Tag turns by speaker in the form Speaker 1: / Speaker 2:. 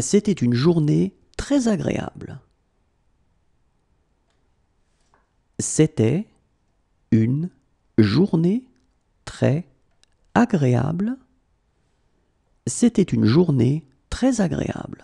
Speaker 1: C'était une journée très agréable. C'était une journée très agréable. C'était une journée très agréable.